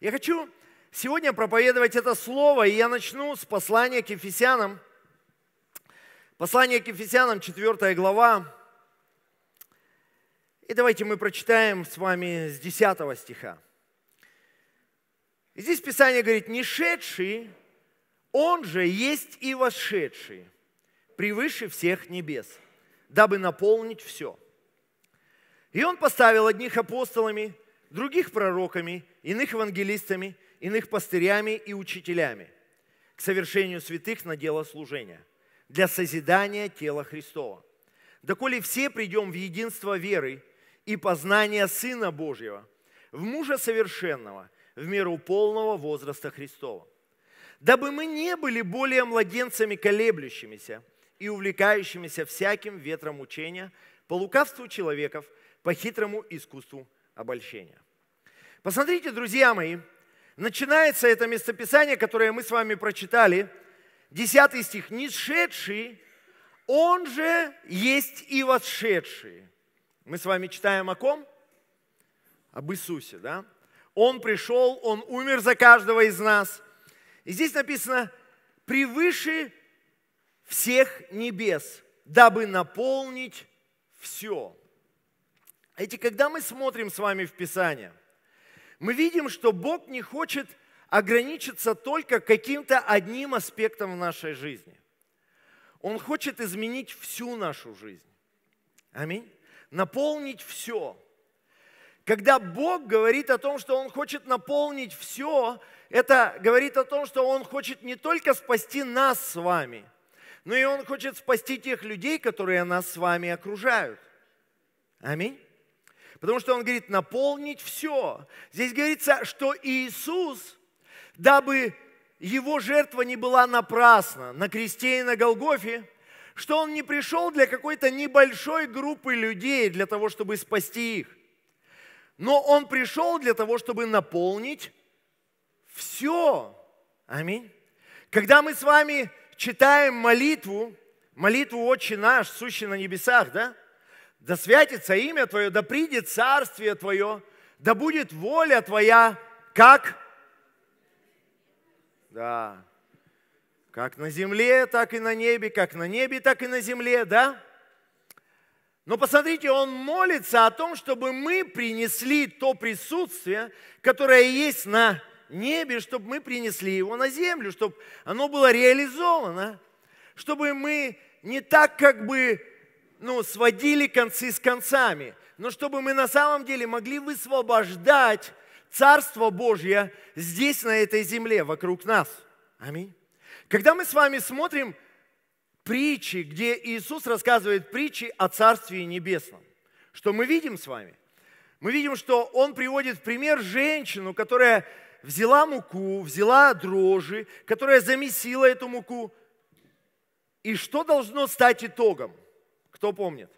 Я хочу сегодня проповедовать это слово, и я начну с послания к Ефесянам. Послание к Ефесянам, 4 глава. И давайте мы прочитаем с вами с 10 стиха. И здесь Писание говорит, не шедший, он же есть и вошедший, превыше всех небес, дабы наполнить все. И он поставил одних апостолами – других пророками, иных евангелистами, иных пастырями и учителями к совершению святых на дело служения, для созидания тела Христова. Доколе все придем в единство веры и познания Сына Божьего, в мужа совершенного, в меру полного возраста Христова, дабы мы не были более младенцами колеблющимися и увлекающимися всяким ветром учения по лукавству человеков, по хитрому искусству обольщения. Посмотрите, друзья мои, начинается это местописание, которое мы с вами прочитали, 10 стих. несшедший, он же есть и восшедший». Мы с вами читаем о ком? Об Иисусе, да? Он пришел, Он умер за каждого из нас. И здесь написано, превыше всех небес, дабы наполнить все. Эти, когда мы смотрим с вами в Писание – мы видим, что Бог не хочет ограничиться только каким-то одним аспектом в нашей жизни. Он хочет изменить всю нашу жизнь. Аминь. Наполнить все. Когда Бог говорит о том, что Он хочет наполнить все, это говорит о том, что Он хочет не только спасти нас с вами, но и Он хочет спасти тех людей, которые нас с вами окружают. Аминь. Потому что он говорит, наполнить все. Здесь говорится, что Иисус, дабы его жертва не была напрасна на кресте и на Голгофе, что он не пришел для какой-то небольшой группы людей, для того, чтобы спасти их. Но он пришел для того, чтобы наполнить все. Аминь. Когда мы с вами читаем молитву, молитву «Отче наш, сущий на небесах», да? да святится имя Твое, да придет царствие Твое, да будет воля Твоя, как? Да. Как на земле, так и на небе, как на небе, так и на земле, да? Но посмотрите, он молится о том, чтобы мы принесли то присутствие, которое есть на небе, чтобы мы принесли его на землю, чтобы оно было реализовано, чтобы мы не так как бы ну, сводили концы с концами. Но чтобы мы на самом деле могли высвобождать Царство Божье здесь, на этой земле, вокруг нас. Аминь. Когда мы с вами смотрим притчи, где Иисус рассказывает притчи о Царстве Небесном, что мы видим с вами? Мы видим, что Он приводит пример женщину, которая взяла муку, взяла дрожжи, которая замесила эту муку. И что должно стать итогом – кто помнит?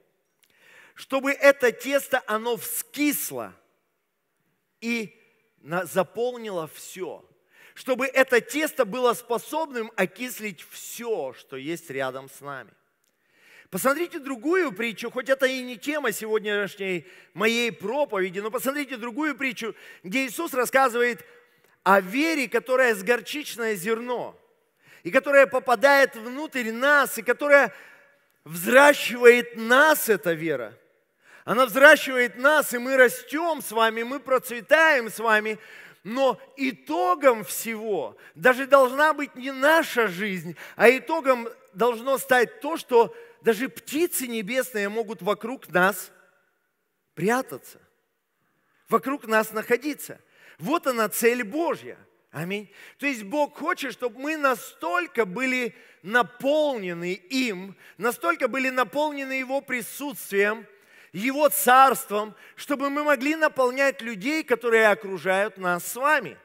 Чтобы это тесто, оно вскисло и заполнило все. Чтобы это тесто было способным окислить все, что есть рядом с нами. Посмотрите другую притчу, хоть это и не тема сегодняшней моей проповеди, но посмотрите другую притчу, где Иисус рассказывает о вере, которая с горчичное зерно, и которая попадает внутрь нас, и которая взращивает нас эта вера. Она взращивает нас, и мы растем с вами, мы процветаем с вами. Но итогом всего даже должна быть не наша жизнь, а итогом должно стать то, что даже птицы небесные могут вокруг нас прятаться, вокруг нас находиться. Вот она цель Божья – Аминь. То есть Бог хочет, чтобы мы настолько были наполнены им, настолько были наполнены Его присутствием, Его царством, чтобы мы могли наполнять людей, которые окружают нас с вами.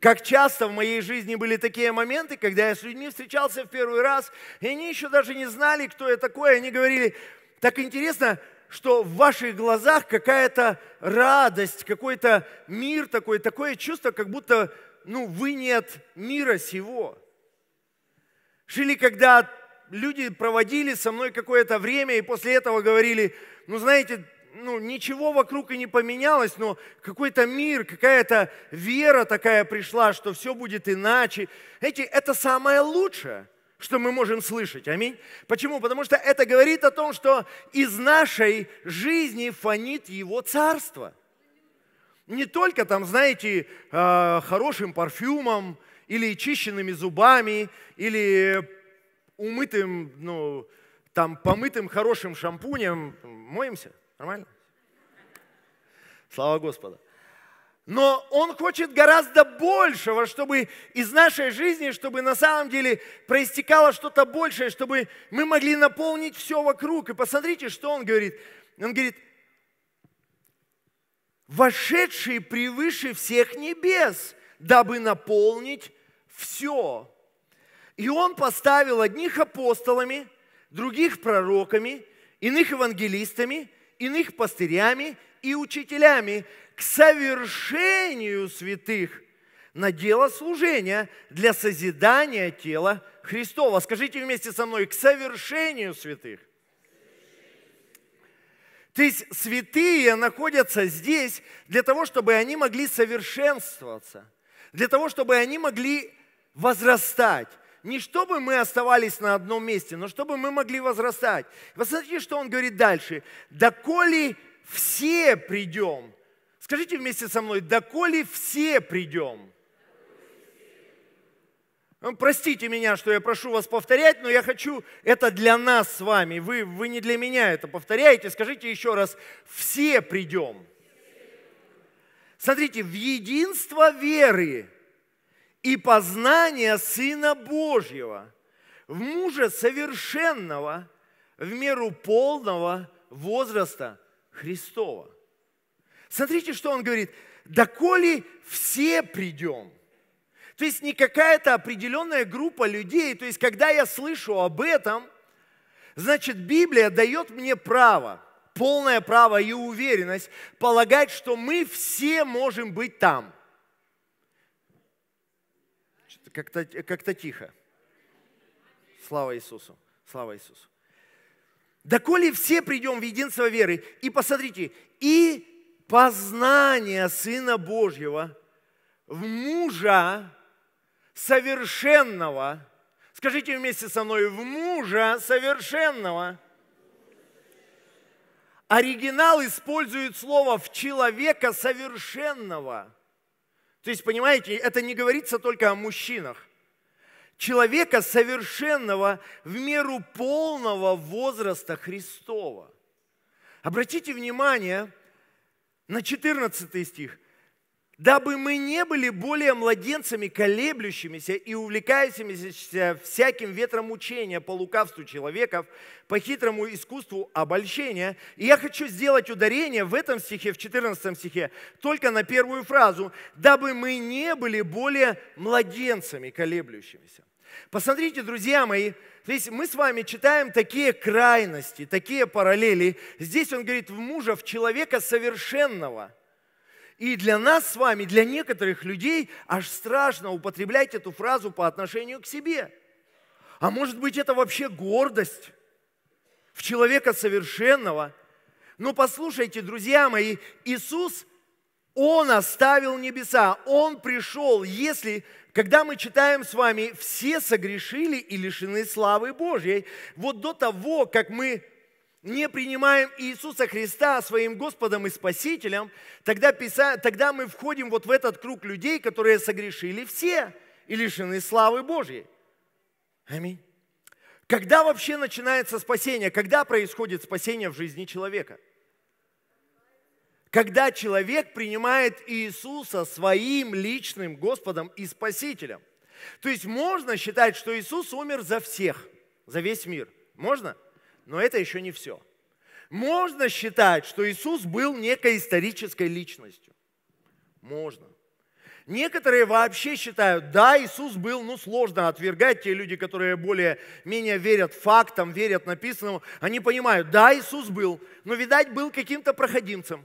Как часто в моей жизни были такие моменты, когда я с людьми встречался в первый раз, и они еще даже не знали, кто я такой. Они говорили, так интересно, что в ваших глазах какая-то радость, какой-то мир такой, такое чувство, как будто ну, вы нет мира сего. Жили, когда люди проводили со мной какое-то время и после этого говорили, ну, знаете, ну, ничего вокруг и не поменялось, но какой-то мир, какая-то вера такая пришла, что все будет иначе. Знаете, это самое лучшее – что мы можем слышать. Аминь. Почему? Потому что это говорит о том, что из нашей жизни фонит Его Царство. Не только там, знаете, э, хорошим парфюмом, или чищенными зубами, или умытым, ну, там, помытым хорошим шампунем. Моемся, нормально? Слава Господу. Но Он хочет гораздо большего, чтобы из нашей жизни, чтобы на самом деле проистекало что-то большее, чтобы мы могли наполнить все вокруг. И посмотрите, что Он говорит. Он говорит, вошедшие превыше всех небес, дабы наполнить все. И он поставил одних апостолами, других пророками, иных евангелистами, иных пастырями и учителями к совершению святых на дело служения для созидания тела Христова. Скажите вместе со мной, к совершению святых. То есть святые находятся здесь для того, чтобы они могли совершенствоваться, для того, чтобы они могли возрастать. Не чтобы мы оставались на одном месте, но чтобы мы могли возрастать. Посмотрите, что он говорит дальше. «Доколе все придем. Скажите вместе со мной, доколе все придем? Ну, простите меня, что я прошу вас повторять, но я хочу, это для нас с вами, вы, вы не для меня это повторяете, скажите еще раз, все придем. Смотрите, в единство веры и познания Сына Божьего, в мужа совершенного, в меру полного возраста – Христова. Смотрите, что он говорит. «Доколе все придем». То есть не какая-то определенная группа людей. То есть когда я слышу об этом, значит Библия дает мне право, полное право и уверенность полагать, что мы все можем быть там. Как-то как тихо. Слава Иисусу. Слава Иисусу. Доколе все придем в единство веры, и посмотрите, и познание Сына Божьего в мужа совершенного, скажите вместе со мной, в мужа совершенного. Оригинал использует слово «в человека совершенного». То есть, понимаете, это не говорится только о мужчинах человека совершенного в меру полного возраста Христова. Обратите внимание на 14 стих. «Дабы мы не были более младенцами, колеблющимися и увлекающимися всяким ветром учения по лукавству человеков, по хитрому искусству обольщения». И я хочу сделать ударение в этом стихе, в 14 стихе, только на первую фразу. «Дабы мы не были более младенцами, колеблющимися». Посмотрите, друзья мои, здесь мы с вами читаем такие крайности, такие параллели. Здесь он говорит в мужа, в человека совершенного. И для нас с вами, для некоторых людей аж страшно употреблять эту фразу по отношению к себе. А может быть это вообще гордость в человека совершенного ну, – но послушайте, друзья мои, Иисус он оставил небеса, Он пришел. Если, когда мы читаем с вами, все согрешили и лишены славы Божьей, вот до того, как мы не принимаем Иисуса Христа своим Господом и Спасителем, тогда, писа... тогда мы входим вот в этот круг людей, которые согрешили все и лишены славы Божьей. Аминь. Когда вообще начинается спасение? Когда происходит спасение в жизни человека – когда человек принимает Иисуса своим личным Господом и Спасителем. То есть можно считать, что Иисус умер за всех, за весь мир. Можно? Но это еще не все. Можно считать, что Иисус был некой исторической личностью. Можно. Некоторые вообще считают, да, Иисус был, ну, сложно отвергать. Те люди, которые более-менее верят фактам, верят написанному, они понимают, да, Иисус был, но, видать, был каким-то проходимцем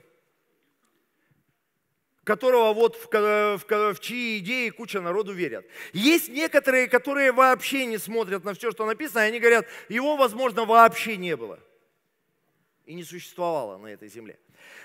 которого вот в, в, в чьи идеи куча народу верят. Есть некоторые, которые вообще не смотрят на все, что написано, и они говорят, его, возможно, вообще не было и не существовало на этой земле.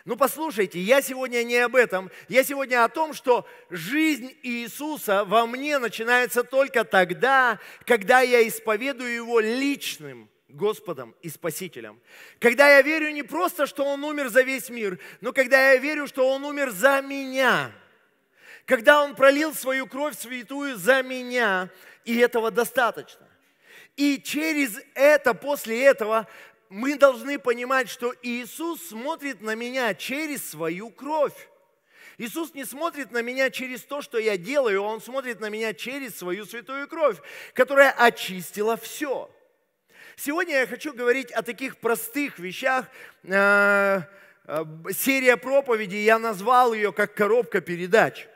Ну послушайте, я сегодня не об этом, я сегодня о том, что жизнь Иисуса во мне начинается только тогда, когда я исповедую его личным Господом и Спасителем. Когда я верю не просто, что Он умер за весь мир, но когда я верю, что Он умер за меня, когда Он пролил свою кровь святую за меня, и этого достаточно. И через это, после этого, мы должны понимать, что Иисус смотрит на меня через свою кровь. Иисус не смотрит на меня через то, что я делаю, Он смотрит на меня через свою святую кровь, которая очистила все. Сегодня я хочу говорить о таких простых вещах. Э, э, серия проповедей, я назвал ее как коробка передач.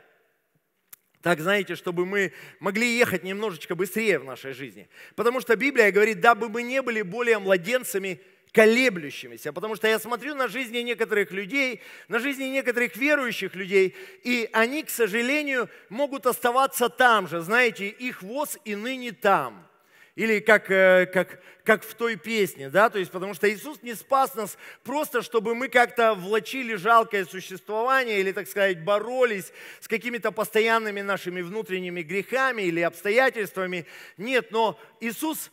Так, знаете, чтобы мы могли ехать немножечко быстрее в нашей жизни. Потому что Библия говорит, дабы мы не были более младенцами, колеблющимися. Потому что я смотрю на жизни некоторых людей, на жизни некоторых верующих людей, и они, к сожалению, могут оставаться там же. Знаете, их воз и ныне там – или как, э, как, как в той песне, да, то есть потому что Иисус не спас нас просто, чтобы мы как-то влачили жалкое существование или, так сказать, боролись с какими-то постоянными нашими внутренними грехами или обстоятельствами. Нет, но Иисус,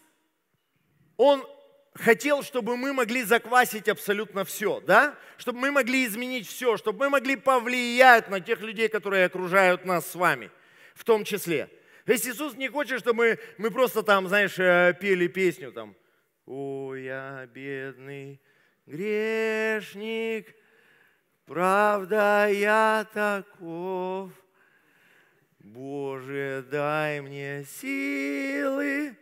Он хотел, чтобы мы могли заквасить абсолютно все, да? Чтобы мы могли изменить все, чтобы мы могли повлиять на тех людей, которые окружают нас с вами, в том числе – если Иисус не хочет, чтобы мы, мы просто там, знаешь, э, пели песню там. О, я бедный грешник, правда я таков. Боже, дай мне силы,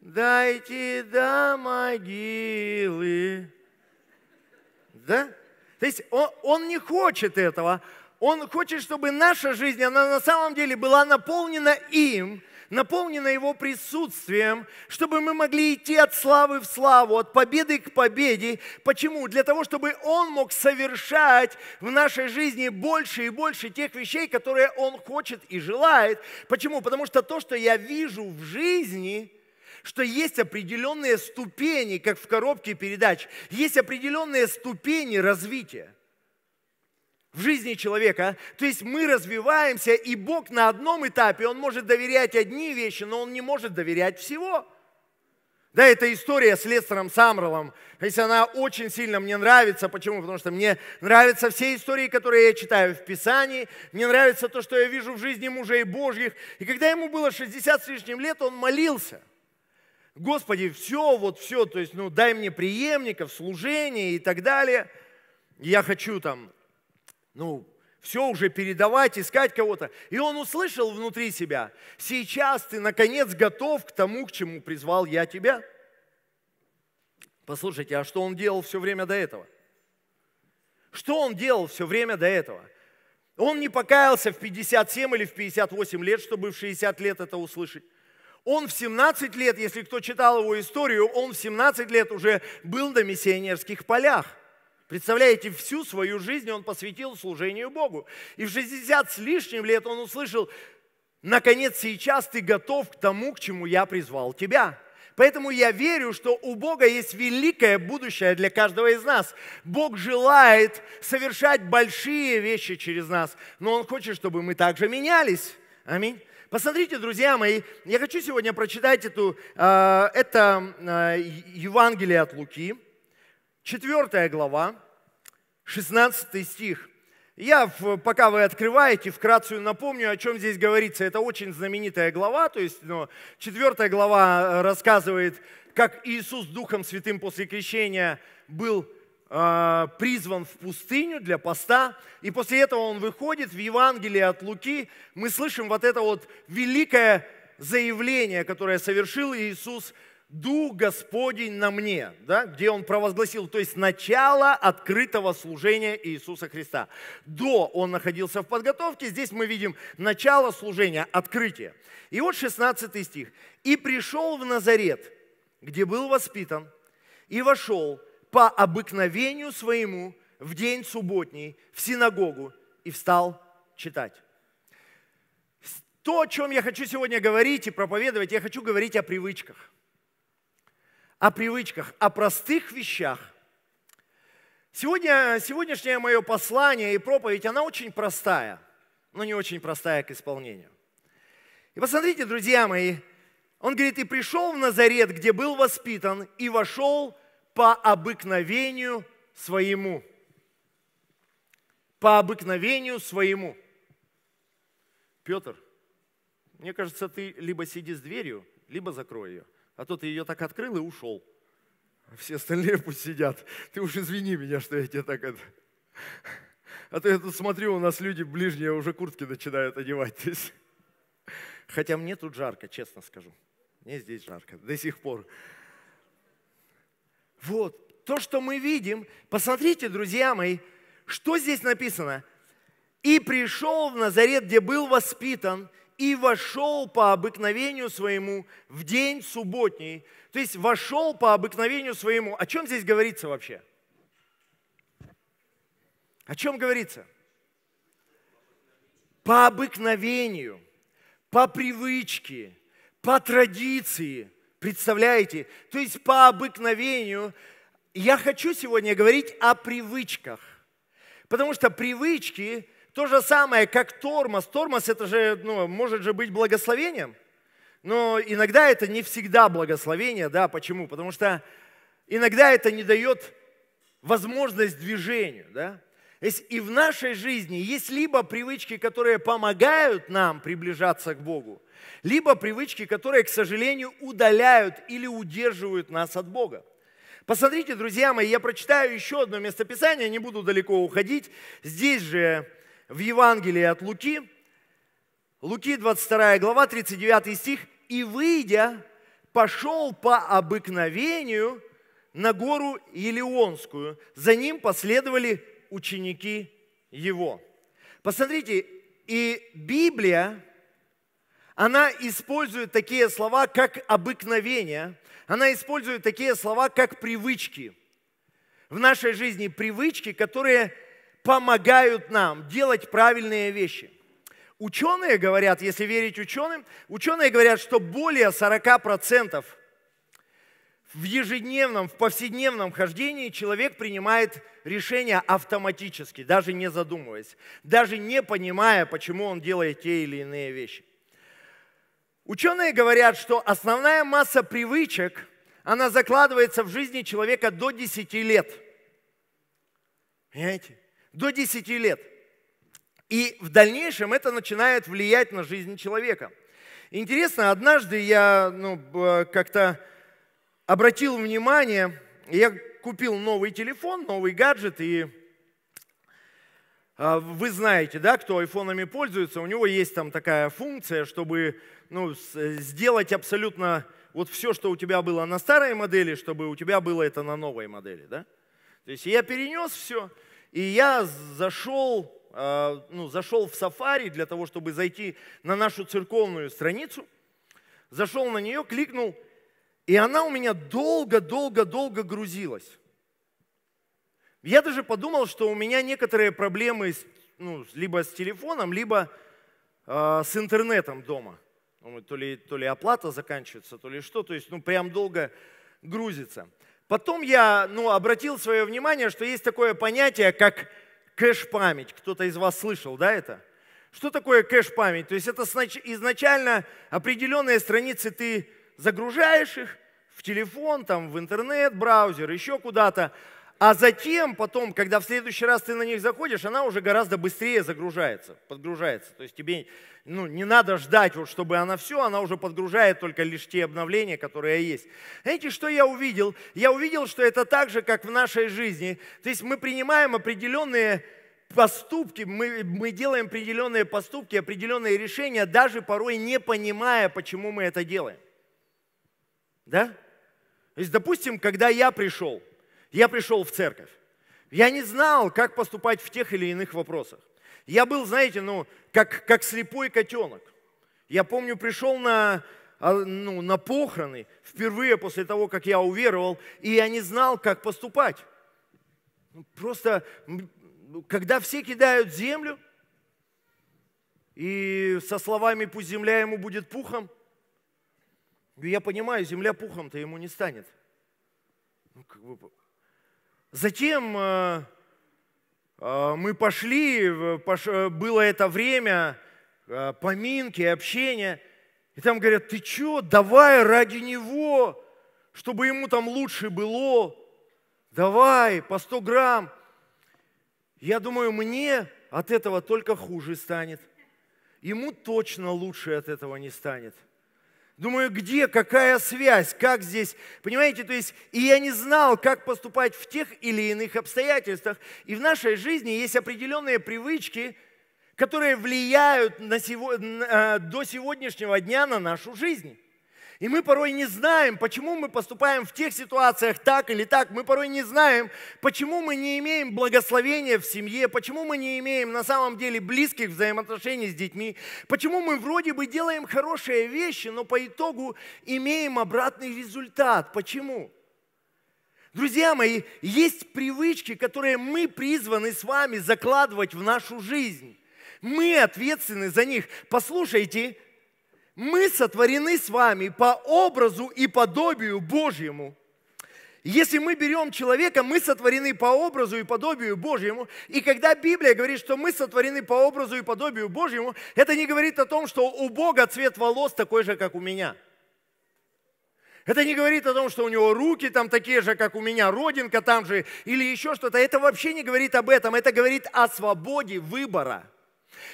дайте до могилы. Да? То есть он, он не хочет этого, он хочет, чтобы наша жизнь, она на самом деле была наполнена им, наполнена Его присутствием, чтобы мы могли идти от славы в славу, от победы к победе. Почему? Для того, чтобы Он мог совершать в нашей жизни больше и больше тех вещей, которые Он хочет и желает. Почему? Потому что то, что я вижу в жизни – что есть определенные ступени, как в коробке передач, есть определенные ступени развития в жизни человека. То есть мы развиваемся, и Бог на одном этапе, Он может доверять одни вещи, но Он не может доверять всего. Да, эта история с Лестером Самрелом, если она очень сильно мне нравится. Почему? Потому что мне нравятся все истории, которые я читаю в Писании. Мне нравится то, что я вижу в жизни мужей Божьих. И когда ему было 60 с лишним лет, он молился. Господи, все, вот все, то есть, ну, дай мне преемников, служение и так далее. Я хочу там ну, все уже передавать, искать кого-то. И он услышал внутри себя, сейчас ты наконец готов к тому, к чему призвал я тебя. Послушайте, а что он делал все время до этого? Что он делал все время до этого? Он не покаялся в 57 или в 58 лет, чтобы в 60 лет это услышать. Он в 17 лет, если кто читал его историю, он в 17 лет уже был на миссионерских полях – Представляете, всю свою жизнь он посвятил служению Богу. И в 60 с лишним лет он услышал, наконец сейчас ты готов к тому, к чему я призвал тебя. Поэтому я верю, что у Бога есть великое будущее для каждого из нас. Бог желает совершать большие вещи через нас, но Он хочет, чтобы мы также менялись. Аминь. Посмотрите, друзья мои, я хочу сегодня прочитать эту, э, это э, Евангелие от Луки, 4 глава, 16 стих. Я, пока вы открываете, вкратце напомню, о чем здесь говорится. Это очень знаменитая глава, то есть ну, 4 глава э, рассказывает, как Иисус Духом Святым после крещения был э, призван в пустыню для поста, и после этого он выходит в Евангелии от Луки, мы слышим вот это вот великое заявление, которое совершил Иисус Дух Господень на мне, да, где он провозгласил, то есть начало открытого служения Иисуса Христа. До он находился в подготовке, здесь мы видим начало служения, открытие. И вот 16 стих. «И пришел в Назарет, где был воспитан, и вошел по обыкновению своему в день субботний в синагогу и встал читать». То, о чем я хочу сегодня говорить и проповедовать, я хочу говорить о привычках о привычках, о простых вещах. Сегодня, сегодняшнее мое послание и проповедь, она очень простая, но не очень простая к исполнению. И посмотрите, друзья мои, он говорит, и пришел в Назарет, где был воспитан, и вошел по обыкновению своему. По обыкновению своему. Петр, мне кажется, ты либо сиди с дверью, либо закрой ее а то ты ее так открыл и ушел. А все остальные пусть сидят. Ты уж извини меня, что я тебе так это... А то я тут смотрю, у нас люди ближние уже куртки начинают одевать. Хотя мне тут жарко, честно скажу. Мне здесь жарко до сих пор. Вот, то, что мы видим, посмотрите, друзья мои, что здесь написано. «И пришел в Назарет, где был воспитан, и вошел по обыкновению своему в день субботний. То есть вошел по обыкновению своему. О чем здесь говорится вообще? О чем говорится? По обыкновению, по привычке, по традиции. Представляете? То есть по обыкновению. Я хочу сегодня говорить о привычках. Потому что привычки то же самое, как тормоз. Тормоз это же, ну, может же быть благословением. Но иногда это не всегда благословение, да, почему? Потому что иногда это не дает возможность движению, да. И в нашей жизни есть либо привычки, которые помогают нам приближаться к Богу, либо привычки, которые, к сожалению, удаляют или удерживают нас от Бога. Посмотрите, друзья мои, я прочитаю еще одно местописание, не буду далеко уходить. Здесь же в Евангелии от Луки, Луки 22 глава, 39 стих, «И выйдя, пошел по обыкновению на гору Елеонскую, за ним последовали ученики его». Посмотрите, и Библия, она использует такие слова, как обыкновение, она использует такие слова, как привычки. В нашей жизни привычки, которые помогают нам делать правильные вещи. Ученые говорят, если верить ученым, ученые говорят, что более 40% в ежедневном, в повседневном хождении человек принимает решения автоматически, даже не задумываясь, даже не понимая, почему он делает те или иные вещи. Ученые говорят, что основная масса привычек, она закладывается в жизни человека до 10 лет. Понимаете? до 10 лет. И в дальнейшем это начинает влиять на жизнь человека. Интересно, однажды я ну, как-то обратил внимание, я купил новый телефон, новый гаджет, и а, вы знаете, да, кто айфонами пользуется, у него есть там такая функция, чтобы ну, сделать абсолютно вот все, что у тебя было на старой модели, чтобы у тебя было это на новой модели, да? То есть я перенес все, и я зашел, а, ну, зашел в Сафари для того, чтобы зайти на нашу церковную страницу, зашел на нее, кликнул, и она у меня долго-долго-долго грузилась. Я даже подумал, что у меня некоторые проблемы с, ну, либо с телефоном, либо э, с интернетом дома. Ну, то ли, то ли оплата заканчивается, то ли что. То есть, ну, прям долго грузится. Потом я ну, обратил свое внимание, что есть такое понятие, как кэш-память. Кто-то из вас слышал, да, это? Что такое кэш-память? То есть это изначально определенные страницы ты загружаешь их в телефон, там, в интернет, браузер, еще куда-то, а затем, потом, когда в следующий раз ты на них заходишь, она уже гораздо быстрее загружается, подгружается. То есть тебе ну, не надо ждать, вот, чтобы она все, она уже подгружает только лишь те обновления, которые есть. Знаете, что я увидел? Я увидел, что это так же, как в нашей жизни. То есть мы принимаем определенные поступки, мы, мы делаем определенные поступки, определенные решения, даже порой не понимая, почему мы это делаем. Да? То есть, допустим, когда я пришел – я пришел в церковь. Я не знал, как поступать в тех или иных вопросах. Я был, знаете, ну, как, как слепой котенок. Я помню, пришел на, а, ну, на похороны впервые после того, как я уверовал, и я не знал, как поступать. Ну, просто, когда все кидают землю, и со словами «пусть земля ему будет пухом», я понимаю, земля пухом-то ему не станет. Ну, как бы, Затем э, э, мы пошли, э, было это время поминки, общения. И там говорят, ты чё, давай ради него, чтобы ему там лучше было. Давай, по 100 грамм. Я думаю, мне от этого только хуже станет. Ему точно лучше от этого не станет. Думаю, где, какая связь, как здесь, понимаете, то есть, и я не знал, как поступать в тех или иных обстоятельствах. И в нашей жизни есть определенные привычки, которые влияют на сего, на, э, до сегодняшнего дня на нашу жизнь. И мы порой не знаем, почему мы поступаем в тех ситуациях так или так. Мы порой не знаем, почему мы не имеем благословения в семье, почему мы не имеем на самом деле близких взаимоотношений с детьми, почему мы вроде бы делаем хорошие вещи, но по итогу имеем обратный результат. Почему? Друзья мои, есть привычки, которые мы призваны с вами закладывать в нашу жизнь. Мы ответственны за них. Послушайте, мы сотворены с вами по образу и подобию Божьему. Если мы берем человека, мы сотворены по образу и подобию Божьему. И когда Библия говорит, что мы сотворены по образу и подобию Божьему, это не говорит о том, что у Бога цвет волос такой же, как у меня. Это не говорит о том, что у него руки там такие же, как у меня, родинка там же, или еще что-то. Это вообще не говорит об этом. Это говорит о свободе выбора –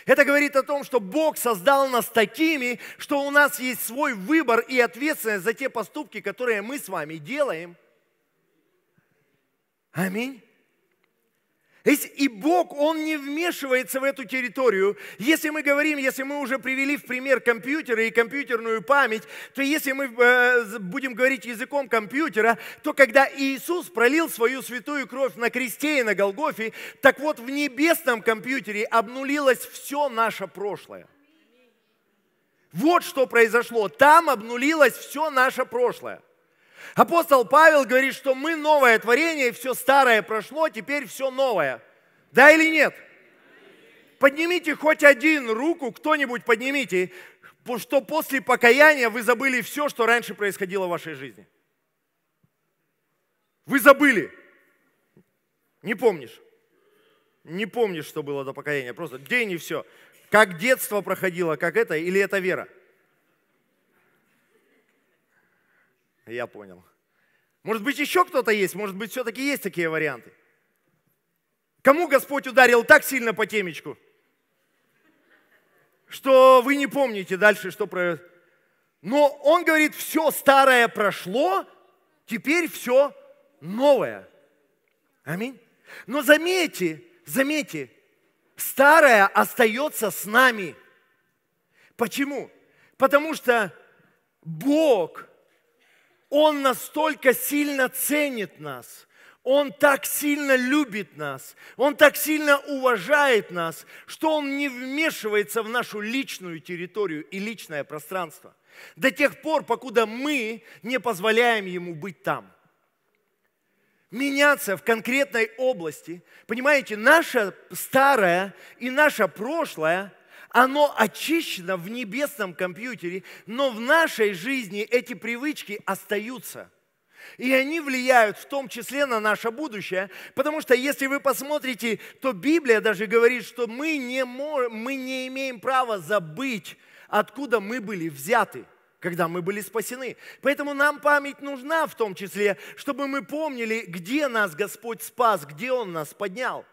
это говорит о том, что Бог создал нас такими, что у нас есть свой выбор и ответственность за те поступки, которые мы с вами делаем. Аминь. И Бог, Он не вмешивается в эту территорию. Если мы говорим, если мы уже привели в пример компьютеры и компьютерную память, то если мы э, будем говорить языком компьютера, то когда Иисус пролил свою святую кровь на кресте и на Голгофе, так вот в небесном компьютере обнулилось все наше прошлое. Вот что произошло. Там обнулилось все наше прошлое. Апостол Павел говорит, что мы новое творение, все старое прошло, теперь все новое. Да или нет? Поднимите хоть один руку, кто-нибудь поднимите, что после покаяния вы забыли все, что раньше происходило в вашей жизни. Вы забыли. Не помнишь. Не помнишь, что было до покаяния. Просто день и все. Как детство проходило, как это, или это вера? я понял. Может быть, еще кто-то есть, может быть, все-таки есть такие варианты. Кому Господь ударил так сильно по темечку, что вы не помните дальше, что произошло. Но он говорит, все старое прошло, теперь все новое. Аминь. Но заметьте, заметьте, старое остается с нами. Почему? Потому что Бог он настолько сильно ценит нас, Он так сильно любит нас, Он так сильно уважает нас, что Он не вмешивается в нашу личную территорию и личное пространство до тех пор, покуда мы не позволяем Ему быть там – меняться в конкретной области. Понимаете, наше старое и наше прошлое, оно очищено в небесном компьютере, но в нашей жизни эти привычки остаются. И они влияют в том числе на наше будущее, потому что если вы посмотрите, то Библия даже говорит, что мы не, можем, мы не имеем права забыть, откуда мы были взяты когда мы были спасены. Поэтому нам память нужна в том числе, чтобы мы помнили, где нас Господь спас, где Он нас поднял.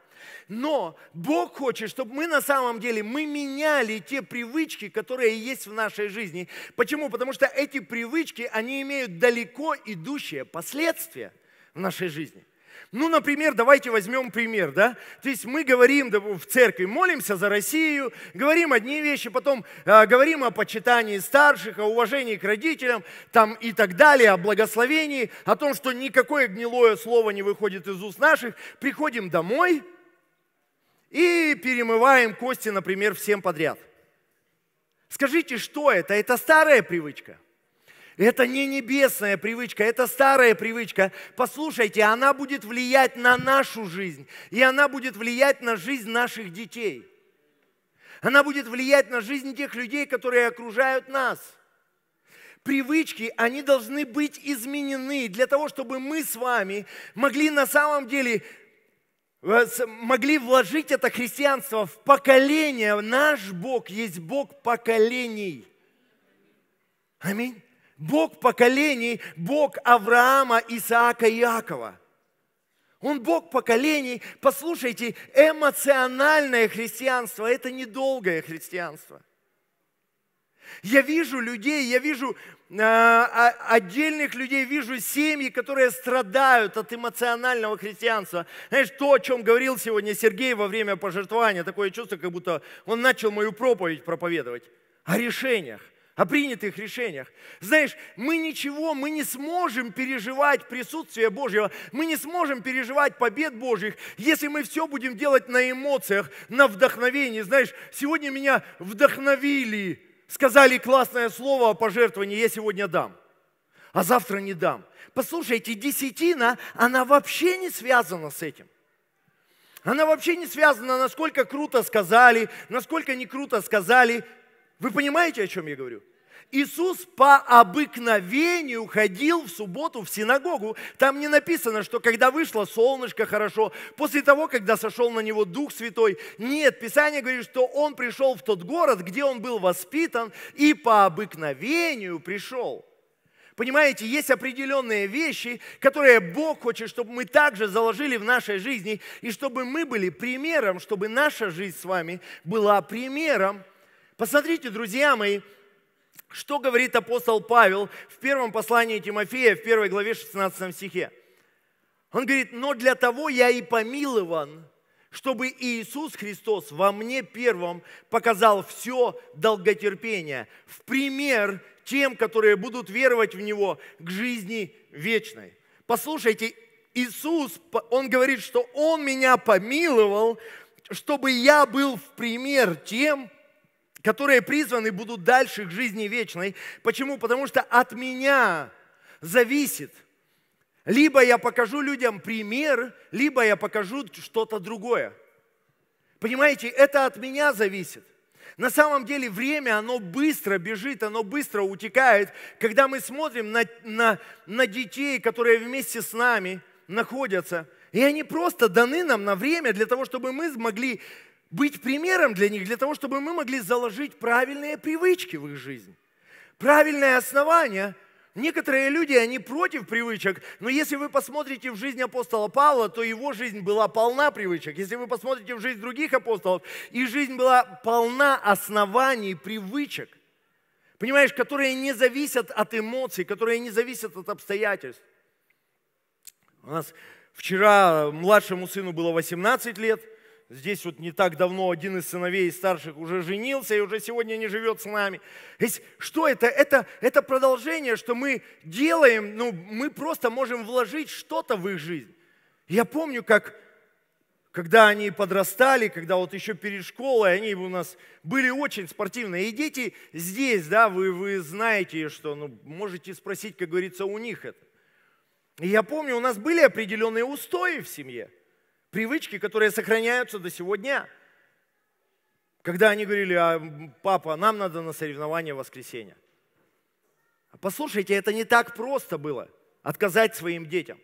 Но Бог хочет, чтобы мы на самом деле, мы меняли те привычки, которые есть в нашей жизни. Почему? Потому что эти привычки, они имеют далеко идущие последствия в нашей жизни. Ну, например, давайте возьмем пример, да? То есть мы говорим в церкви, молимся за Россию, говорим одни вещи, потом э, говорим о почитании старших, о уважении к родителям там, и так далее, о благословении, о том, что никакое гнилое слово не выходит из уст наших. Приходим домой – и перемываем кости, например, всем подряд. Скажите, что это? Это старая привычка. Это не небесная привычка, это старая привычка. Послушайте, она будет влиять на нашу жизнь, и она будет влиять на жизнь наших детей. Она будет влиять на жизнь тех людей, которые окружают нас. Привычки, они должны быть изменены для того, чтобы мы с вами могли на самом деле могли вложить это христианство в поколение. Наш Бог есть Бог поколений. Аминь. Бог поколений, Бог Авраама, Исаака и Иакова. Он Бог поколений. Послушайте, эмоциональное христианство – это недолгое христианство. Я вижу людей, я вижу а, а, отдельных людей, вижу семьи, которые страдают от эмоционального христианства. Знаешь, то, о чем говорил сегодня Сергей во время пожертвования, такое чувство, как будто он начал мою проповедь проповедовать о решениях о принятых решениях. Знаешь, мы ничего, мы не сможем переживать присутствие Божьего, мы не сможем переживать побед Божьих, если мы все будем делать на эмоциях, на вдохновении. Знаешь, сегодня меня вдохновили сказали классное слово о пожертвовании, я сегодня дам, а завтра не дам. Послушайте, десятина, она вообще не связана с этим. Она вообще не связана, насколько круто сказали, насколько не круто сказали. Вы понимаете, о чем я говорю? Иисус по обыкновению ходил в субботу в синагогу. Там не написано, что когда вышло солнышко хорошо, после того, когда сошел на него Дух Святой. Нет, Писание говорит, что он пришел в тот город, где он был воспитан, и по обыкновению пришел. Понимаете, есть определенные вещи, которые Бог хочет, чтобы мы также заложили в нашей жизни, и чтобы мы были примером, чтобы наша жизнь с вами была примером. Посмотрите, друзья мои, что говорит апостол Павел в первом послании Тимофея, в первой главе 16 стихе? Он говорит, но для того я и помилован, чтобы Иисус Христос во мне первым показал все долготерпение, в пример тем, которые будут веровать в Него к жизни вечной. Послушайте, Иисус, Он говорит, что Он меня помиловал, чтобы я был в пример тем, которые призваны будут дальше к жизни вечной. Почему? Потому что от меня зависит. Либо я покажу людям пример, либо я покажу что-то другое. Понимаете, это от меня зависит. На самом деле время, оно быстро бежит, оно быстро утекает. Когда мы смотрим на, на, на детей, которые вместе с нами находятся, и они просто даны нам на время для того, чтобы мы смогли быть примером для них, для того, чтобы мы могли заложить правильные привычки в их жизнь, правильное основание. Некоторые люди, они против привычек, но если вы посмотрите в жизнь апостола Павла, то его жизнь была полна привычек. Если вы посмотрите в жизнь других апостолов, их жизнь была полна оснований, привычек, понимаешь, которые не зависят от эмоций, которые не зависят от обстоятельств. У нас вчера младшему сыну было 18 лет – Здесь вот не так давно один из сыновей старших уже женился и уже сегодня не живет с нами. Есть, что это? это? Это продолжение, что мы делаем, ну, мы просто можем вложить что-то в их жизнь. Я помню, как когда они подрастали, когда вот еще перед школой, они у нас были очень спортивные. И дети здесь, да, вы, вы знаете, что, ну, можете спросить, как говорится, у них это. И я помню, у нас были определенные устои в семье привычки, которые сохраняются до сегодня. Когда они говорили, а, папа, нам надо на соревнование воскресенье. Послушайте, это не так просто было отказать своим детям.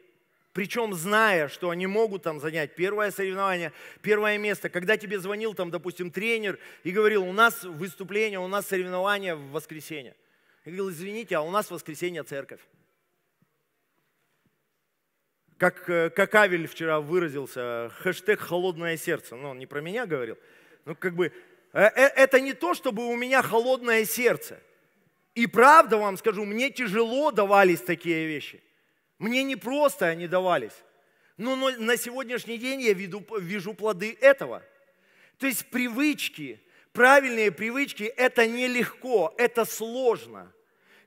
Причем зная, что они могут там занять первое соревнование, первое место. Когда тебе звонил там, допустим, тренер и говорил, у нас выступление, у нас соревнование в воскресенье. Я говорил, извините, а у нас в воскресенье церковь. Как, э, как Авель вчера выразился, хэштег «холодное сердце». Но ну, он не про меня говорил. Ну, как бы, э, э, это не то, чтобы у меня холодное сердце. И правда вам скажу, мне тяжело давались такие вещи. Мне не просто они давались. Но, ну, но на сегодняшний день я виду, вижу плоды этого. То есть привычки, правильные привычки, это нелегко, это сложно.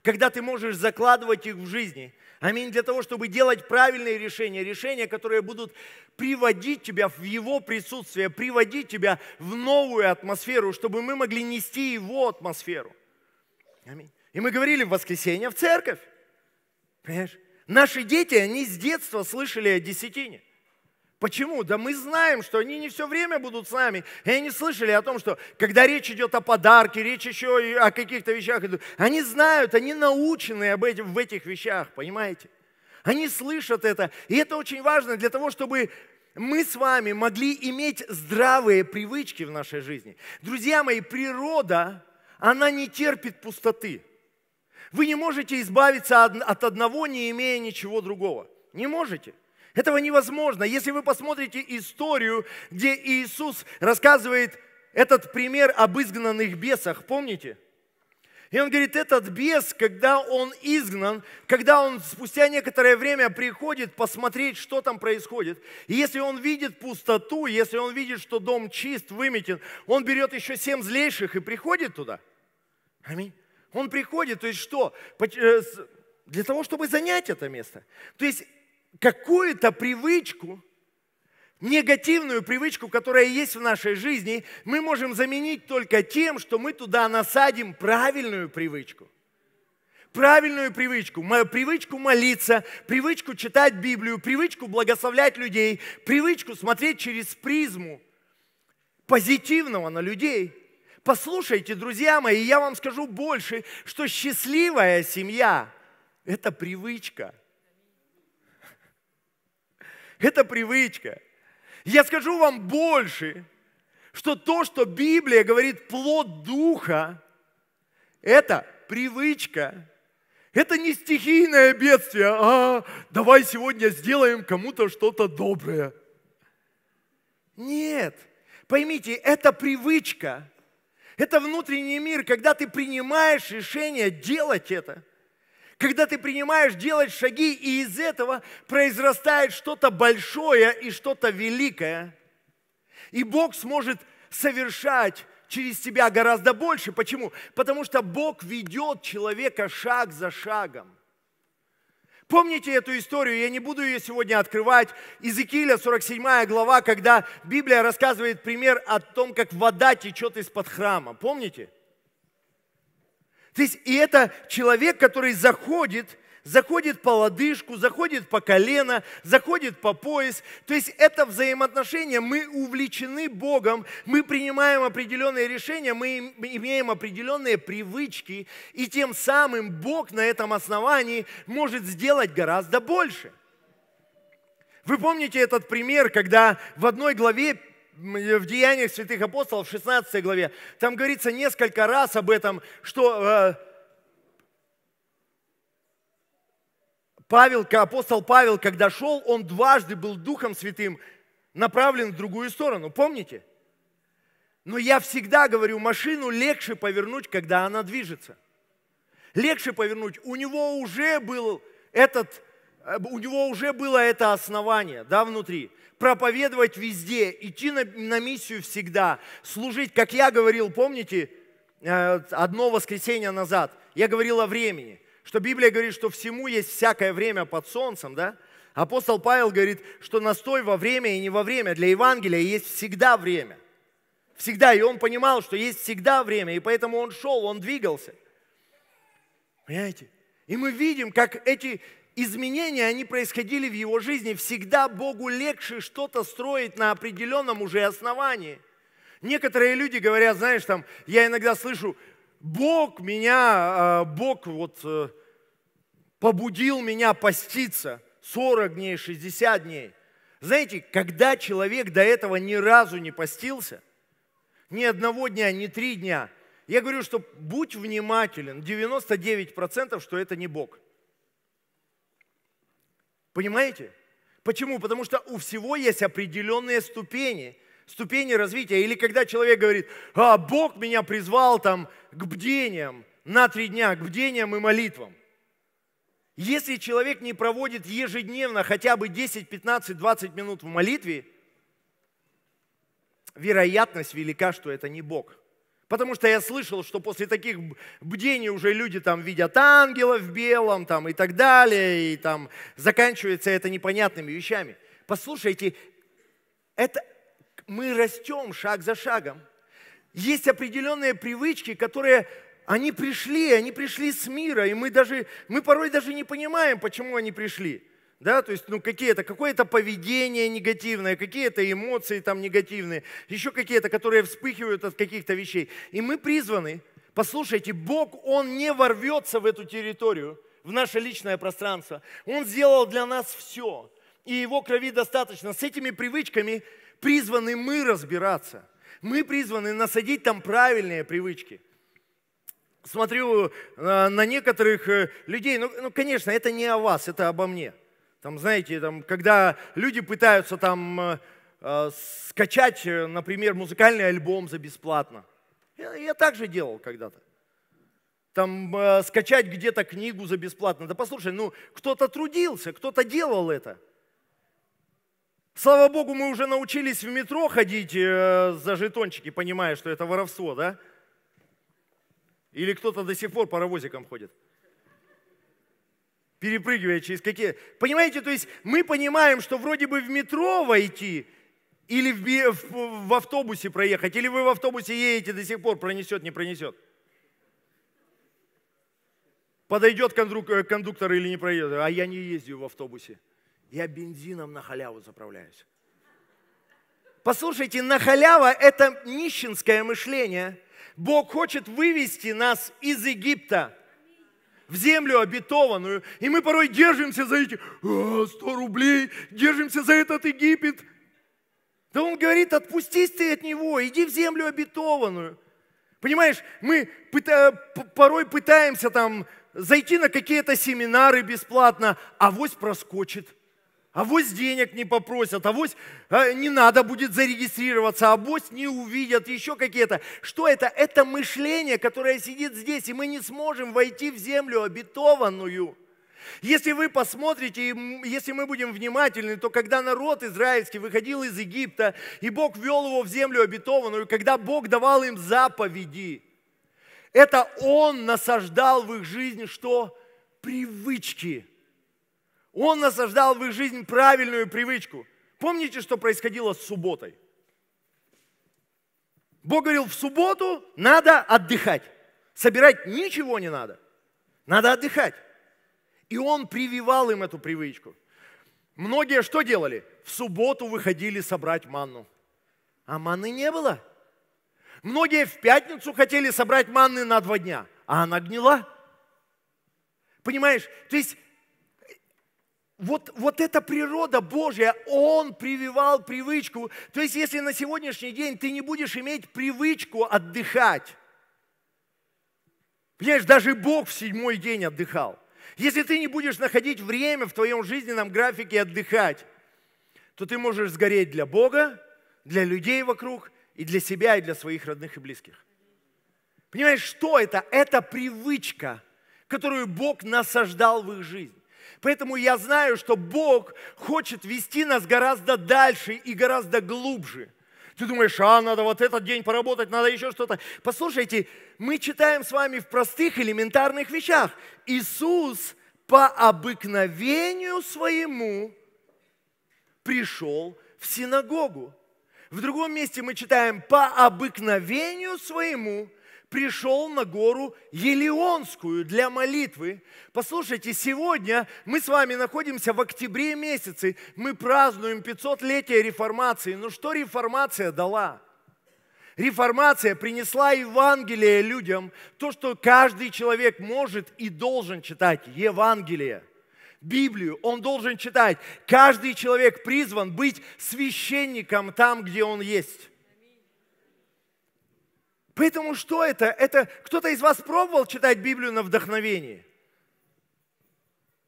Когда ты можешь закладывать их в жизни – Аминь. Для того, чтобы делать правильные решения, решения, которые будут приводить тебя в Его присутствие, приводить тебя в новую атмосферу, чтобы мы могли нести Его атмосферу. Аминь. И мы говорили в воскресенье в церковь. Понимаешь? Наши дети, они с детства слышали о десятине. Почему? Да мы знаем, что они не все время будут с нами. И они слышали о том, что когда речь идет о подарке, речь еще и о каких-то вещах идут, они знают, они научены об этих, в этих вещах, понимаете? Они слышат это. И это очень важно для того, чтобы мы с вами могли иметь здравые привычки в нашей жизни. Друзья мои, природа, она не терпит пустоты. Вы не можете избавиться от одного, не имея ничего другого. Не можете. Этого невозможно. Если вы посмотрите историю, где Иисус рассказывает этот пример об изгнанных бесах, помните? И он говорит, этот бес, когда он изгнан, когда он спустя некоторое время приходит посмотреть, что там происходит, и если он видит пустоту, если он видит, что дом чист, выметен, он берет еще семь злейших и приходит туда. Аминь. Он приходит, то есть что? Э, для того, чтобы занять это место. То есть какую-то привычку, негативную привычку, которая есть в нашей жизни, мы можем заменить только тем, что мы туда насадим правильную привычку. Правильную привычку, привычку молиться, привычку читать Библию, привычку благословлять людей, привычку смотреть через призму позитивного на людей. Послушайте, друзья мои, я вам скажу больше, что счастливая семья – это привычка – это привычка. Я скажу вам больше, что то, что Библия говорит плод духа, это привычка. Это не стихийное бедствие, а давай сегодня сделаем кому-то что-то доброе. Нет, поймите, это привычка. Это внутренний мир, когда ты принимаешь решение делать это когда ты принимаешь делать шаги, и из этого произрастает что-то большое и что-то великое. И Бог сможет совершать через тебя гораздо больше. Почему? Потому что Бог ведет человека шаг за шагом. Помните эту историю, я не буду ее сегодня открывать. Иезекииля, 47 глава, когда Библия рассказывает пример о том, как вода течет из-под храма. Помните? То есть, и это человек, который заходит, заходит по лодыжку, заходит по колено, заходит по пояс. То есть это взаимоотношения. мы увлечены Богом, мы принимаем определенные решения, мы имеем определенные привычки, и тем самым Бог на этом основании может сделать гораздо больше. Вы помните этот пример, когда в одной главе Э, в Деяниях святых апостолов, в 16 главе, там говорится несколько раз об этом, что э, Павел, апостол Павел, когда шел, он дважды был Духом Святым направлен в другую сторону. Помните? Но я всегда говорю, машину легче повернуть, когда она движется. Легче повернуть. У него уже был этот Э, у него уже было это основание, да, внутри. Проповедовать везде, идти на, на миссию всегда, служить, как я говорил, помните, э, одно воскресенье назад, я говорил о времени, что Библия говорит, что всему есть всякое время под солнцем, да? Апостол Павел говорит, что настой во время и не во время. Для Евангелия есть всегда время. Всегда. И он понимал, что есть всегда время, и поэтому он шел, он двигался. Понимаете? И мы видим, как эти изменения, они происходили в его жизни. Всегда Богу легче что-то строить на определенном уже основании. Некоторые люди говорят, знаешь, там, я иногда слышу, Бог меня, а, Бог вот э, побудил меня поститься 40 дней, 60 дней. Знаете, когда человек до этого ни разу не постился, ни одного дня, ни три дня, я говорю, что будь внимателен, 99% что это не Бог – Понимаете? Почему? Потому что у всего есть определенные ступени, ступени развития. Или когда человек говорит, а, Бог меня призвал там к бдениям, на три дня, к бдениям и молитвам. Если человек не проводит ежедневно хотя бы 10, 15, 20 минут в молитве, вероятность велика, что это не Бог – Потому что я слышал, что после таких бдений уже люди там видят ангелов в белом там, и так далее, и там заканчивается это непонятными вещами. Послушайте, это мы растем шаг за шагом. Есть определенные привычки, которые они пришли, они пришли с мира, и мы даже, мы порой даже не понимаем, почему они пришли да, то есть, ну, какие-то, какое-то поведение негативное, какие-то эмоции там негативные, еще какие-то, которые вспыхивают от каких-то вещей. И мы призваны, послушайте, Бог, Он не ворвется в эту территорию, в наше личное пространство. Он сделал для нас все, и Его крови достаточно. С этими привычками призваны мы разбираться. Мы призваны насадить там правильные привычки смотрю э, на некоторых э, людей, ну, ну, конечно, это не о вас, это обо мне. Там, знаете, там, когда люди пытаются там э, э скачать, э, например, музыкальный альбом за бесплатно. Я, я так же делал когда-то. Там э, скачать где-то книгу за бесплатно. Да послушай, ну кто-то трудился, кто-то делал это. Слава Богу, мы уже научились в метро ходить э, за жетончики, понимая, что это воровство, да? Или кто-то до сих пор паровозиком ходит перепрыгивая через какие... Понимаете, то есть мы понимаем, что вроде бы в метро войти или в, в, в автобусе проехать, или вы в автобусе едете до сих пор, пронесет, не пронесет. Подойдет э, кондуктор или не пройдет, а я не ездил в автобусе. Я бензином на халяву заправляюсь. Послушайте, на халява это нищенское мышление. Бог хочет вывести нас из Египта – в землю обетованную. И мы порой держимся за эти 100 «А, рублей, держимся за этот Египет. Да он говорит, отпустись ты от него, иди в землю обетованную. Понимаешь, мы порой пытаемся там зайти на какие-то семинары бесплатно, а вось проскочит – а авось денег не попросят, авось э, не надо будет зарегистрироваться, а авось не увидят, еще какие-то. Что это? Это мышление, которое сидит здесь, и мы не сможем войти в землю обетованную. Если вы посмотрите, если мы будем внимательны, то когда народ израильский выходил из Египта, и Бог вел его в землю обетованную, когда Бог давал им заповеди, это Он насаждал в их жизнь что? Привычки. Он насаждал в их жизнь правильную привычку. Помните, что происходило с субботой? Бог говорил, в субботу надо отдыхать. Собирать ничего не надо. Надо отдыхать. И он прививал им эту привычку. Многие что делали? В субботу выходили собрать манну. А манны не было. Многие в пятницу хотели собрать манны на два дня, а она гнила. Понимаешь? То есть вот, вот эта природа Божья, Он прививал привычку. То есть, если на сегодняшний день ты не будешь иметь привычку отдыхать, понимаешь, даже Бог в седьмой день отдыхал. Если ты не будешь находить время в твоем жизненном графике отдыхать, то ты можешь сгореть для Бога, для людей вокруг, и для себя, и для своих родных и близких. Понимаешь, что это? Это привычка, которую Бог насаждал в их жизнь. Поэтому я знаю, что Бог хочет вести нас гораздо дальше и гораздо глубже. Ты думаешь, а, надо вот этот день поработать, надо еще что-то. Послушайте, мы читаем с вами в простых элементарных вещах. Иисус по обыкновению своему пришел в синагогу. В другом месте мы читаем, по обыкновению своему пришел на гору Елеонскую для молитвы. Послушайте, сегодня мы с вами находимся в октябре месяце, мы празднуем 500-летие реформации. Но ну что реформация дала? Реформация принесла Евангелие людям, то, что каждый человек может и должен читать Евангелие. Библию, он должен читать. Каждый человек призван быть священником там, где он есть. Поэтому что это? Это кто-то из вас пробовал читать Библию на вдохновении?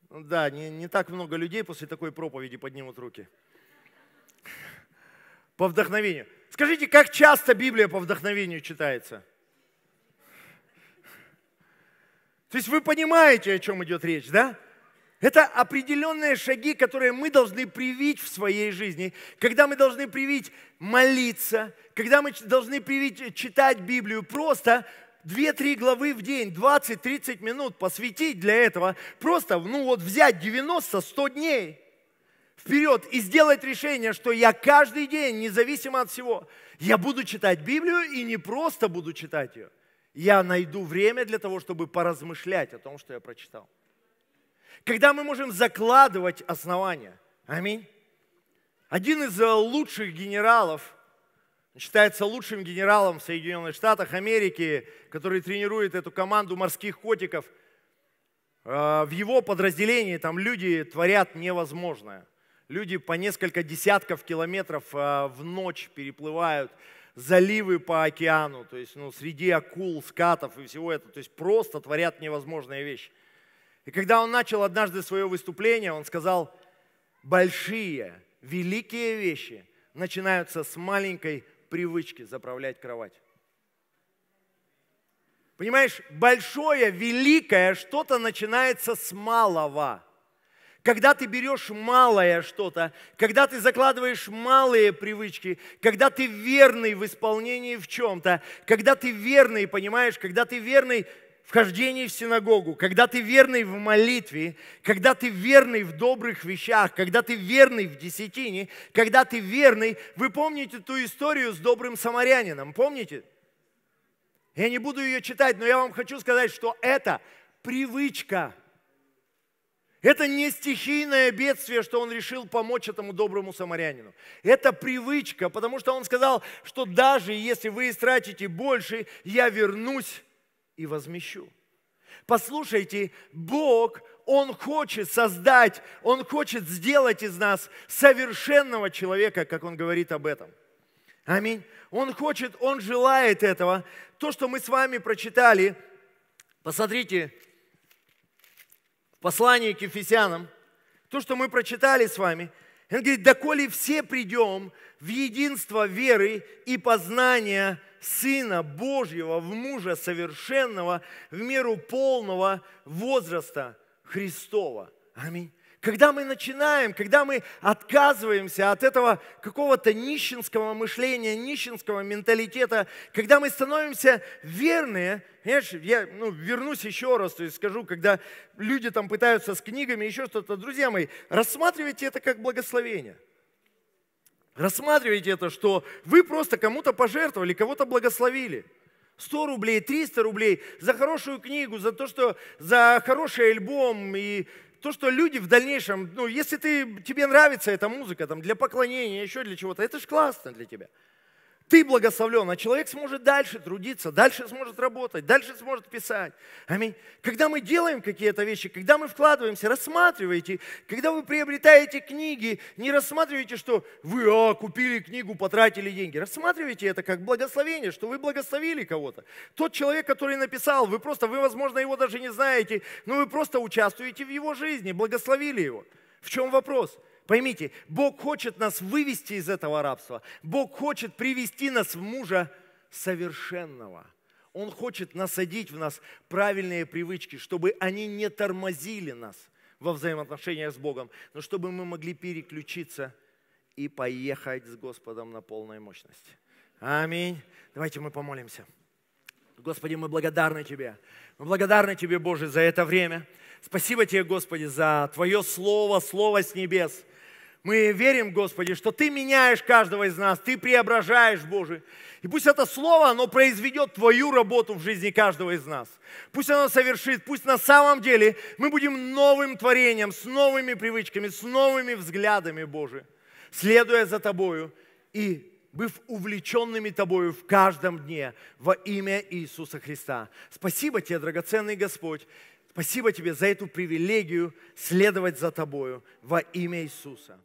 Ну да, не, не так много людей после такой проповеди поднимут руки. По вдохновению. Скажите, как часто Библия по вдохновению читается? То есть вы понимаете, о чем идет речь, да? Это определенные шаги, которые мы должны привить в своей жизни, когда мы должны привить молиться, когда мы должны привить э, читать Библию просто 2-3 главы в день, 20-30 минут посвятить для этого. Просто, ну вот взять 90-100 дней вперед и сделать решение, что я каждый день, независимо от всего, я буду читать Библию и не просто буду читать ее. Я найду время для того, чтобы поразмышлять о том, что я прочитал когда мы можем закладывать основания. Аминь. Один из э, лучших генералов, считается лучшим генералом в Соединенных Штатах Америки, который тренирует эту команду морских котиков, э, в его подразделении там люди творят невозможное. Люди по несколько десятков километров э, в ночь переплывают заливы по океану, то есть ну, среди акул, скатов и всего этого. То есть просто творят невозможные вещи. И когда он начал однажды свое выступление, он сказал, большие, великие вещи начинаются с маленькой привычки заправлять кровать. Понимаешь, большое, великое что-то начинается с малого. Когда ты берешь малое что-то, когда ты закладываешь малые привычки, когда ты верный в исполнении в чем-то, когда ты верный, понимаешь, когда ты верный вхождении в синагогу, когда ты верный в молитве, когда ты верный в добрых вещах, когда ты верный в десятине, когда ты верный, вы помните ту историю с добрым самарянином, помните? Я не буду ее читать, но я вам хочу сказать, что это привычка. Это не стихийное бедствие, что он решил помочь этому доброму самарянину. Это привычка, потому что он сказал, что даже если вы истратите больше, я вернусь и возмещу. Послушайте, Бог, Он хочет создать, Он хочет сделать из нас совершенного человека, как Он говорит об этом. Аминь. Он хочет, Он желает этого. То, что мы с вами прочитали, посмотрите, в послании к Ефесянам, то, что мы прочитали с вами, он говорит, доколе все придем в единство веры и познания Сына Божьего в мужа совершенного, в меру полного возраста Христова. Аминь. Когда мы начинаем, когда мы отказываемся от этого какого-то нищенского мышления, нищенского менталитета, когда мы становимся верные, понимаешь, я ну, вернусь еще раз, то есть скажу, когда люди там пытаются с книгами, еще что-то, друзья мои, рассматривайте это как благословение – Рассматривайте это, что вы просто кому-то пожертвовали, кого-то благословили. 100 рублей, 300 рублей за хорошую книгу, за то, что за хороший альбом и то, что люди в дальнейшем, ну, если ты, тебе нравится эта музыка там, для поклонения, еще для чего-то, это же классно для тебя. Ты благословлен, а человек сможет дальше трудиться, дальше сможет работать, дальше сможет писать. Аминь. Когда мы делаем какие-то вещи, когда мы вкладываемся, рассматривайте, когда вы приобретаете книги, не рассматривайте, что вы а, купили книгу, потратили деньги. Рассматривайте это как благословение, что вы благословили кого-то. Тот человек, который написал, вы просто, вы, возможно, его даже не знаете, но вы просто участвуете в его жизни, благословили его. В чем вопрос? Поймите, Бог хочет нас вывести из этого рабства. Бог хочет привести нас в мужа совершенного. Он хочет насадить в нас правильные привычки, чтобы они не тормозили нас во взаимоотношениях с Богом, но чтобы мы могли переключиться и поехать с Господом на полной мощности. Аминь. Давайте мы помолимся. Господи, мы благодарны Тебе. Мы благодарны Тебе, Боже, за это время. Спасибо Тебе, Господи, за Твое Слово, Слово с небес – мы верим, Господи, что Ты меняешь каждого из нас, Ты преображаешь, Боже. И пусть это слово, оно произведет Твою работу в жизни каждого из нас. Пусть оно совершит, пусть на самом деле мы будем новым творением, с новыми привычками, с новыми взглядами, Боже, следуя за Тобою и быв увлеченными Тобою в каждом дне во имя Иисуса Христа. Спасибо Тебе, драгоценный Господь. Спасибо Тебе за эту привилегию следовать за Тобою во имя Иисуса.